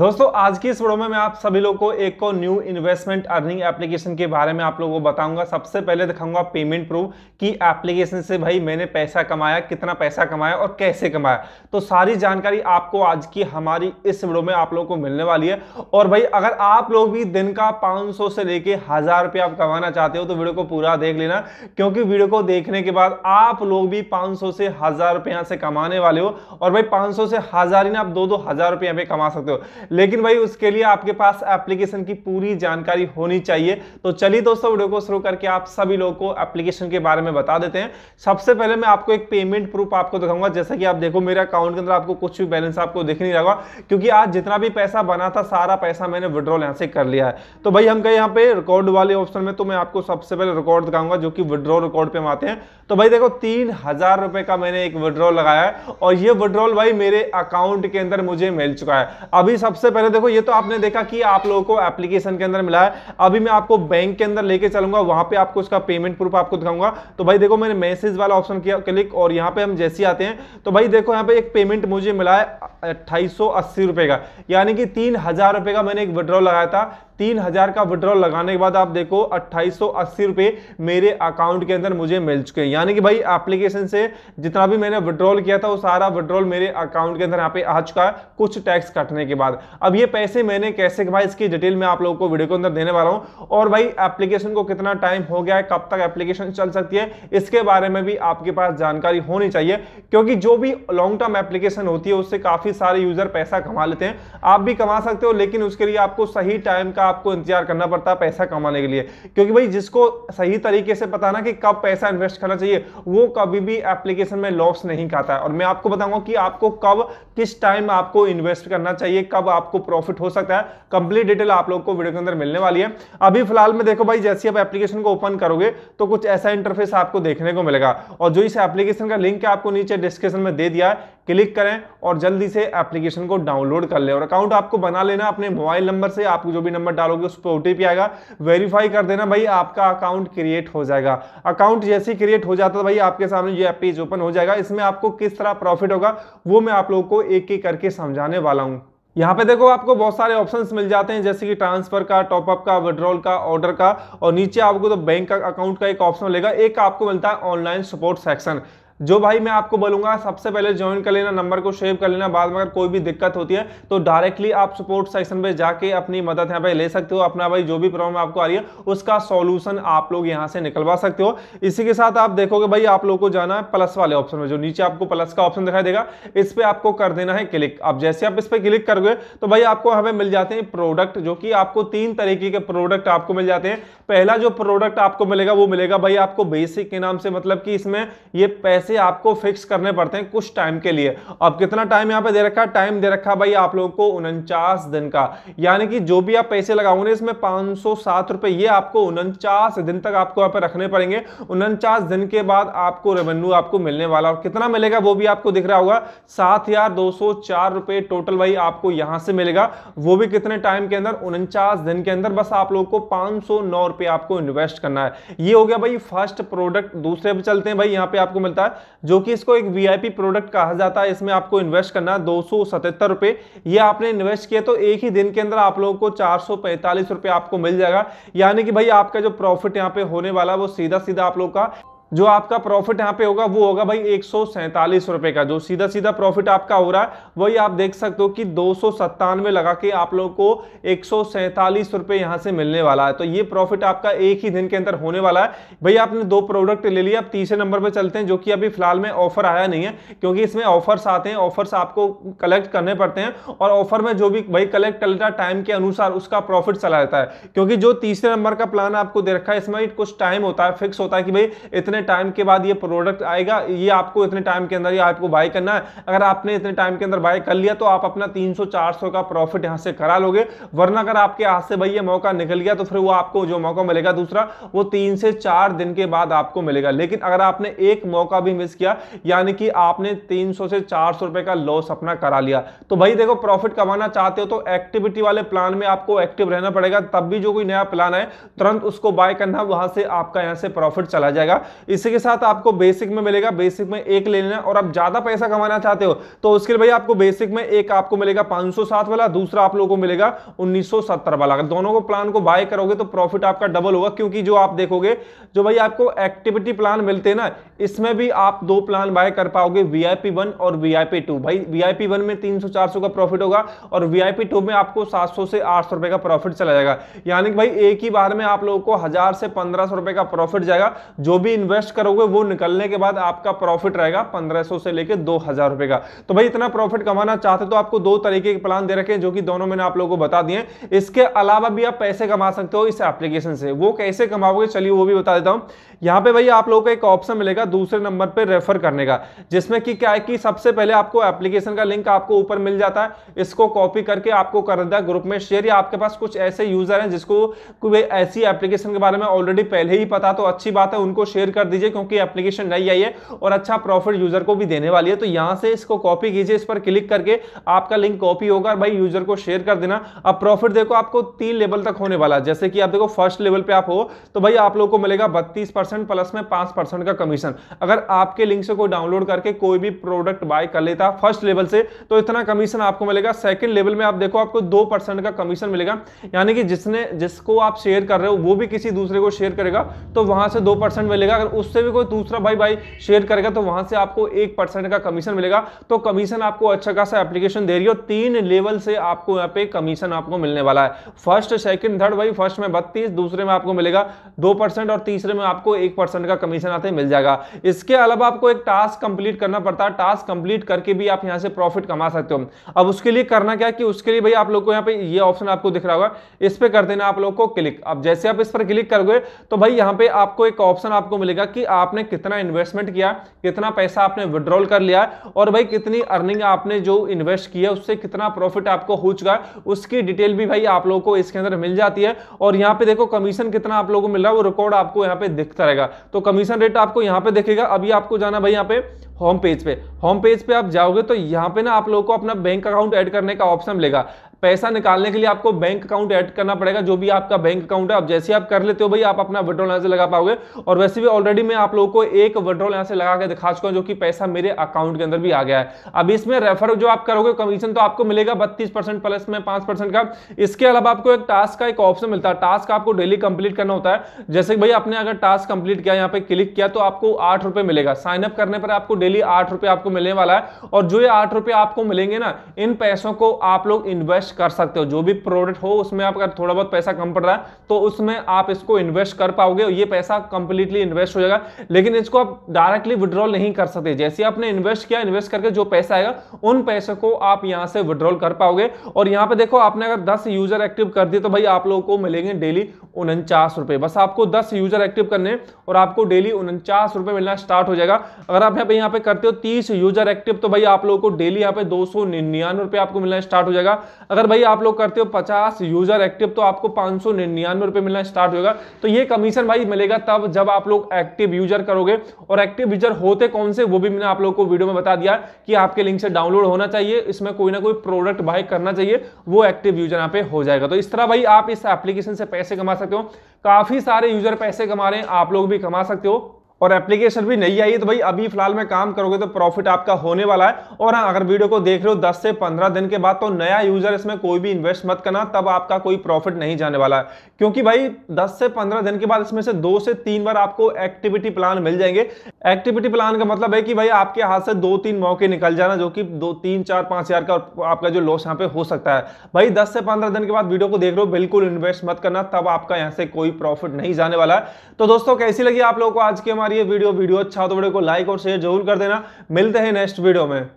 दोस्तों आज की इस वीडियो में मैं आप सभी लोगों को एक को न्यू इन्वेस्टमेंट अर्निंग एप्लीकेशन के बारे में आप लोगों को बताऊंगा सबसे पहले दिखाऊंगा पेमेंट प्रूफ कि एप्लीकेशन से भाई मैंने पैसा कमाया कितना पैसा कमाया और कैसे कमाया तो सारी जानकारी आपको आज की हमारी इस वीडियो में आप लोगों को मिलने वाली है और भाई अगर आप लोग भी दिन का पाँच से लेके हज़ार रुपये आप कमाना चाहते हो तो वीडियो को पूरा देख लेना क्योंकि वीडियो को देखने के बाद आप लोग भी पाँच से हज़ार रुपये से कमाने वाले हो और भाई पाँच से हज़ार ही ना आप दो दो हज़ार रुपये पे कमा सकते हो लेकिन भाई उसके लिए आपके पास एप्लीकेशन की पूरी जानकारी होनी चाहिए तो चलिए दोस्तों वीडियो को शुरू करके आप सभी लोगों को एप्लीकेशन के बारे में बता देते हैं सबसे पहले मैं आपको एक पेमेंट प्रूफ आपको दिखाऊंगा जैसा कि आप देखो मेरे अकाउंट के अंदर आपको कुछ भी बैलेंस आपको दिख नहीं रहा क्योंकि आज जितना भी पैसा बना था सारा पैसा मैंने विड्रॉल यहाँ से कर लिया है तो भाई हम कहीं यहाँ पे रिकॉर्ड वाले ऑप्शन में तो मैं आपको सबसे पहले रिकॉर्ड दिखाऊंगा जो कि विड्रॉल रिकॉर्ड पे हम आते हैं तो भाई देखो तीन हजार रुपए का मैंने एक विड्रॉल लगाया है और ये विड्रॉल भाई मेरे अकाउंट के अंदर मुझे मिल चुका है अभी सब सबसे पहले देखो ये तो आपने देखा कि आप लोगों को एप्लीकेशन के अंदर मिला है अभी मैं आपको बैंक के अंदर लेके चलूंगा वहां पे आपको इसका पेमेंट प्रूफ आपको दिखाऊंगा तो भाई देखो मैंने मैसेज वाला ऑप्शन किया क्लिक और यहाँ पे हम जैसे आते हैं तो भाई देखो यहाँ पे एक पेमेंट मुझे मिला है अट्ठाईस का यानी कि तीन का मैंने एक विड्रॉ लगाया था तीन हजार का विड्रॉल लगाने के बाद आप देखो अट्ठाईस रुपए मेरे अकाउंट के अंदर मुझे मिल चुके हैं यानी कि भाई एप्लीकेशन से जितना भी मैंने विड्रॉल किया था वो सारा विड्रॉल मेरे अकाउंट के अंदर यहाँ पे आ चुका है कुछ टैक्स कटने के बाद अब ये पैसे मैंने कैसे कमाए इसकी डिटेल में आप लोगों को वीडियो के अंदर देने वाला हूँ और भाई एप्लीकेशन को कितना टाइम हो गया है कब तक एप्लीकेशन चल सकती है इसके बारे में भी आपके पास जानकारी होनी चाहिए क्योंकि जो भी लॉन्ग टर्म एप्लीकेशन होती है उससे काफी सारे यूजर पैसा कमा लेते हैं आप भी कमा सकते हो लेकिन उसके लिए आपको सही टाइम का आपको इंतजार करना पड़ता है पैसा कमाने के लिए क्योंकि भाई जिसको सही तरीके से पता ना कि कब पैसा इन्वेस्ट करना चाहिए वो कभी भी एप्लीकेशन में लॉस नहीं खाता है और मैं आपको बताऊंगा कि आपको कब किस टाइम आपको इन्वेस्ट करना चाहिए कब आपको प्रॉफिट हो सकता है कंप्लीट डिटेल आप लोग को वीडियो के अंदर मिलने वाली है अभी फिलहाल में देखो भाई जैसे आप एप्लीकेशन को ओपन करोगे तो कुछ ऐसा इंटरफेस आपको देखने को मिलेगा और जो इस एप्लीकेशन का लिंक है आपको नीचे डिस्क्रिप्शन में दे दिया है क्लिक करें और जल्दी से एप्लीकेशन को डाउनलोड कर लें और अकाउंट आपको बना लेना अपने मोबाइल नंबर से आपको जो भी नंबर डालोगे उस पर ओटीपी आएगा वेरीफाई कर देना भाई आपका अकाउंट क्रिएट हो जाएगा अकाउंट जैसे ही क्रिएट हो जाता है भाई आपके सामने ये पेज ओपन हो जाएगा इसमें आपको किस तरह प्रॉफिट होगा वो मैं आप लोगों को एक एक करके समझाने वाला हूँ यहाँ पे देखो आपको बहुत सारे ऑप्शंस मिल जाते हैं जैसे कि ट्रांसफर का टॉपअप का विड्रॉल का ऑर्डर का और नीचे आपको तो बैंक का अकाउंट का एक ऑप्शन मिलेगा एक आपको मिलता है ऑनलाइन सपोर्ट सेक्शन जो भाई मैं आपको बोलूंगा सबसे पहले ज्वाइन कर लेना नंबर को सेव कर लेना बाद में अगर कोई भी दिक्कत होती है तो डायरेक्टली आप सपोर्ट सेक्शन पे जाके अपनी मदद यहाँ पे ले सकते हो अपना भाई जो भी प्रॉब्लम आपको आ रही है उसका सॉल्यूशन आप लोग यहाँ से निकलवा सकते हो इसी के साथ आप देखोगे भाई आप लोग को जाना है प्लस वाले ऑप्शन में जो नीचे आपको प्लस का ऑप्शन दिखाई देगा इस पर आपको कर देना है क्लिक अब जैसे आप इस पर क्लिक करोगे तो भाई आपको हमें मिल जाते हैं प्रोडक्ट जो कि आपको तीन तरीके के प्रोडक्ट आपको मिल जाते हैं पहला जो प्रोडक्ट आपको मिलेगा वो मिलेगा भाई आपको बेसिक के नाम से मतलब कि इसमें ये पैसे पैसे आपको फिक्स करने पड़ते हैं कुछ टाइम के लिए अब कितना टाइम यहाँ पे दे रखा है टाइम दे रखा भाई आप लोगों को उनचास दिन का यानी कि जो भी आप पैसे लगाओगे इसमें पाँच सौ ये आपको उनचास दिन तक आपको यहाँ पे रखने पड़ेंगे उनचास दिन के बाद आपको रेवेन्यू आपको मिलने वाला और कितना मिलेगा वो भी आपको दिख रहा होगा सात हजार दो सौ चार रुपये टोटल भाई आपको यहाँ से मिलेगा वो भी कितने टाइम के अंदर उनचास दिन के अंदर बस आप लोग को पाँच सौ नौ रुपये आपको इन्वेस्ट करना है ये हो गया भाई फर्स्ट प्रोडक्ट दूसरे पे चलते हैं भाई यहाँ पे आपको मिलता है जो कि इसको एक वीआईपी प्रोडक्ट कहा जाता है इसमें आपको इन्वेस्ट करना दो रुपए ये आपने इन्वेस्ट किया तो एक ही दिन के अंदर आप लोगों को चार रुपए आपको मिल जाएगा यानी कि भाई आपका जो प्रॉफिट यहाँ पे होने वाला वो सीधा सीधा आप लोग का जो आपका प्रॉफिट यहाँ पे होगा वो होगा भाई एक रुपए का जो सीधा सीधा प्रॉफिट आपका हो रहा है वही आप देख सकते हो कि दो लगा के आप लोगों को एक रुपए यहाँ से मिलने वाला है तो ये प्रॉफिट आपका एक ही दिन के अंदर होने वाला है भाई आपने दो प्रोडक्ट ले लिया अब तीसरे नंबर पर चलते हैं जो कि अभी फिलहाल में ऑफर आया नहीं है क्योंकि इसमें ऑफर्स आते हैं ऑफर्स आपको कलेक्ट करने पड़ते हैं और ऑफर में जो भी भाई कलेक्ट करता टाइम के अनुसार उसका प्रॉफिट चला जाता है क्योंकि जो तीसरे नंबर का प्लान आपको दे रखा है इसमें कुछ टाइम होता है फिक्स होता है कि भाई इतने इतने टाइम के बाद ये प्रोडक्ट आएगा ये आपको इतने टाइम के अंदर ये आपको बाय करना है अगर आपने इतने टाइम के अंदर बाय कर लिया तो आप अपना 300-400 का प्रॉफिट यहाँ से करा लोगे वरना अगर आपके हाथ से भाई ये मौका निकल गया तो फिर वो आपको जो मौका मिलेगा दूसरा वो तीन से चार दिन के बाद आपको मिलेगा लेकिन अगर आपने एक मौका भी मिस किया यानी कि आपने तीन से चार रुपए का लॉस अपना करा लिया तो भाई देखो प्रॉफिट कमाना चाहते हो तो एक्टिविटी वाले प्लान में आपको एक्टिव रहना पड़ेगा तब भी जो कोई नया प्लान है तुरंत उसको बाय करना वहां से आपका यहां से प्रॉफिट चला जाएगा इसी के साथ आपको बेसिक में मिलेगा बेसिक में एक ले लेना और आप ज्यादा पैसा कमाना चाहते हो तो उसके लिए भाई आपको बेसिक में एक आपको मिलेगा पांच वाला दूसरा आप लोगों को मिलेगा उन्नीस वाला अगर दोनों को प्लान को बाय करोगे तो प्रॉफिट आपका डबल होगा क्योंकि जो आप देखोगे जो भाई आपको एक्टिविटी प्लान मिलते हैं ना इसमें भी आप दो प्लान बाय कर पाओगे वीआईपी वन और वीआईपी टू भाई वीआईपी वन में तीन सौ का प्रॉफिट होगा और वीआईपी टू में आपको सात से आठ रुपए का प्रॉफिट चला जाएगा यानी कि भाई एक ही बार में आप लोगों को हजार से पंद्रह रुपए का प्रॉफिट जाएगा जो भी इन्वेस्ट इन्वेस्ट करोगे वो निकलने के बाद आपका प्रॉफिट रहेगा 1500 से लेकर दो हजार रुपए का तो भाई इतना प्रॉफिट कमाना चाहते तो आपको दो तरीके के प्लान दे रखे हैं जो कि दोनों मैंने आप लोगों को बता दिए इसके अलावा भी आप पैसे कमा सकते हो इस एप्लीकेशन से वो कैसे कमाओगे चलिए वो भी बता देता हूं यहां पर भाई आप लोगों को एक ऑप्शन मिलेगा दूसरे नंबर पर रेफर करने का जिसमें कि क्या है कि सबसे पहले आपको एप्लीकेशन का लिंक आपको ऊपर मिल जाता है इसको कॉपी करके आपको कर देता है ग्रुप में शेयर या आपके पास कुछ ऐसे यूजर हैं जिसको कोई ऐसी एप्लीकेशन के बारे में ऑलरेडी पहले ही पता तो अच्छी बात है उनको शेयर कर कर दीजिए क्योंकि एप्लीकेशन नई आई है और अच्छा प्रॉफिट यूजर को भी देने वाली है तो यहां से इसको कॉपी कीजिए इस पर क्लिक करके आपका लिंक कॉपी होगा और भाई यूजर को शेयर कर देना अब प्रॉफिट देखो आपको तीन लेवल तक होने वाला है जैसे कि आप देखो फर्स्ट लेवल पे आप हो तो भाई आप लोग को मिलेगा बत्तीस प्लस में पांच का कमीशन अगर आपके लिंक से कोई डाउनलोड करके कोई भी प्रोडक्ट बाय कर लेता फर्स्ट लेवल से तो इतना कमीशन आपको मिलेगा सेकेंड लेवल में आप देखो आपको दो का कमीशन मिलेगा यानी कि जिसने जिसको आप शेयर कर रहे हो वो भी किसी दूसरे को शेयर करेगा तो वहां से दो परसेंट मिलेगा अगर उससे भी कोई दूसरा भाई भाई शेयर करेगा तो वहां से आपको एक परसेंट का कमीशन मिलेगा तो कमीशन आपको अच्छा खासा एप्लीकेशन दे रही हो तीन लेवल से आपको यहाँ पे कमीशन आपको मिलने वाला है फर्स्ट सेकंड थर्ड भाई फर्स्ट में बत्तीस दूसरे में आपको मिलेगा दो और तीसरे में आपको एक का कमीशन आते मिल जाएगा इसके अलावा आपको एक टास्क कंप्लीट करना पड़ता है टास्क कंप्लीट करके भी आप यहाँ से प्रॉफिट कमा सकते हो अब उसके लिए करना क्या कि उसके लिए भाई आप लोग को यहाँ पे ये ऑप्शन आपको दिख रहा होगा इस पर कर देना आप लोग को क्लिक अब जैसे आप इस पर क्लिक करोगे तो भाई यहाँ पे आपको एक ऑप्शन आपको मिलेगा कि आपने कितना इन्वेस्टमेंट किया कितना पैसा आपने विड्रॉल कर लिया और भाई कितनी अर्निंग आपने जो इन्वेस्ट किया उससे कितना प्रॉफिट आपको हो चुका उसकी डिटेल भी भाई आप लोगों को इसके अंदर मिल जाती है और यहाँ पे देखो कमीशन कितना आप लोगों को मिल रहा है वो रिकॉर्ड आपको यहाँ पे दिखता रहेगा तो कमीशन रेट आपको यहाँ पे देखेगा अभी आपको जाना भाई यहाँ पे होम पेज पे होम पेज पे आप जाओगे तो यहाँ पे ना आप लोगों को अपना बैंक अकाउंट ऐड करने का ऑप्शन मिलेगा पैसा निकालने के लिए आपको बैंक अकाउंट ऐड करना पड़ेगा जो भी आपका बैंक अकाउंट है आप जैसे आप कर लेते हो भाई आप अपना विड्रॉल यहाँ से लगा पाओगे और वैसे भी ऑलरेडी मैं आप लोगों को एक विड्रॉल यहाँ से लगा के दिखा चुका हूँ जो कि पैसा मेरे अकाउंट के अंदर भी आ गया है अब इसमें रेफर जो आप करोगे कमीशन तो आपको मिलेगा बत्तीस प्लस में पांच का इसके अलावा आपको एक टास्क का एक ऑप्शन मिलता है टास्क आपको डेली कंप्लीट करना होता है जैसे भाई आपने अगर टास्क कंप्लीट किया यहाँ पे क्लिक किया तो आपको आठ मिलेगा साइनअप करने पर आपको डेली आठ रुपए आपको मिलने वाला है और जो ये आठ रुपए आपको मिलेंगे ना इन पैसों को आप लोग इन्वेस्ट कर सकते हो जो भी प्रोडक्ट हो उसमें आपका थोड़ा बहुत पैसा कम पड़ रहा है तो उसमें आप इसको इन्वेस्ट कर पाओगे ये पैसा कंप्लीटली इन्वेस्ट हो जाएगा लेकिन इसको आप डायरेक्टली विड्रॉल नहीं कर सकते जैसे आपने इन्वेस्ट किया इन्वेस्ट करके जो पैसा आएगा उन पैसों को आप यहाँ से विड्रॉल कर पाओगे और यहाँ पे देखो आपने अगर दस यूजर एक्टिव कर दिए तो भाई आप लोगों को मिलेंगे डेली उनचास रुपए बस आपको दस यूजर एक्टिव करने और आपको डेली उनचास रुपए मिलना स्टार्ट हो जाएगा अगर आप यहाँ पे यहाँ पे करते हो तीस यूजर एक्टिव तो भाई आप लोगों को डेली यहाँ पे दो सौ निन्यानवे रुपये आपको मिलना स्टार्ट हो जाएगा अगर भाई आप लोग करते हो पचास यूजर एक्टिव तो आपको पांच सौ निन्यानवे रुपये मिलना स्टार्ट होगा तो ये कमीशन भाई मिलेगा तब जब आप लोग एक्टिव यूजर करोगे और एक्टिव यूजर होते कौन से वो भी मैंने आप लोग को वीडियो में बता दिया कि आपके लिंक से डाउनलोड होना चाहिए इसमें कोई ना कोई प्रोडक्ट बाय करना चाहिए वो एक्टिव यूजर यहाँ पे हो जाएगा तो इस तरह भाई आप इस एप्लीकेशन से पैसे कमा सकते हो काफी सारे यूजर पैसे कमा रहे हैं आप लोग भी कमा सकते हो और एप्लीकेशन भी नहीं आई है तो भाई अभी फिलहाल में काम करोगे तो प्रॉफिट आपका होने वाला है और हाँ अगर वीडियो को देख रहे हो 10 से 15 दिन के बाद तो नया यूजर इसमें कोई भी इन्वेस्ट मत करना तब आपका कोई प्रॉफिट नहीं जाने वाला है क्योंकि भाई 10 से 15 दिन के बाद इसमें से दो से तीन बार आपको एक्टिविटी प्लान मिल जाएंगे एक्टिविटी प्लान का मतलब है कि भाई आपके हाथ से दो तीन मौके निकल जाना जो कि दो तीन चार पांच हजार का आपका जो लॉस यहाँ पे हो सकता है भाई दस से पंद्रह दिन के बाद वीडियो को देख रहे हो बिल्कुल इन्वेस्ट मत करना तब आपका यहाँ से कोई प्रॉफिट नहीं जाने वाला है तो दोस्तों कैसी लगी आप लोगों को आज के हमारी ये वीडियो वीडियो अच्छा हो तो वीडियो को लाइक और शेयर जरूर कर देना मिलते हैं नेक्स्ट वीडियो में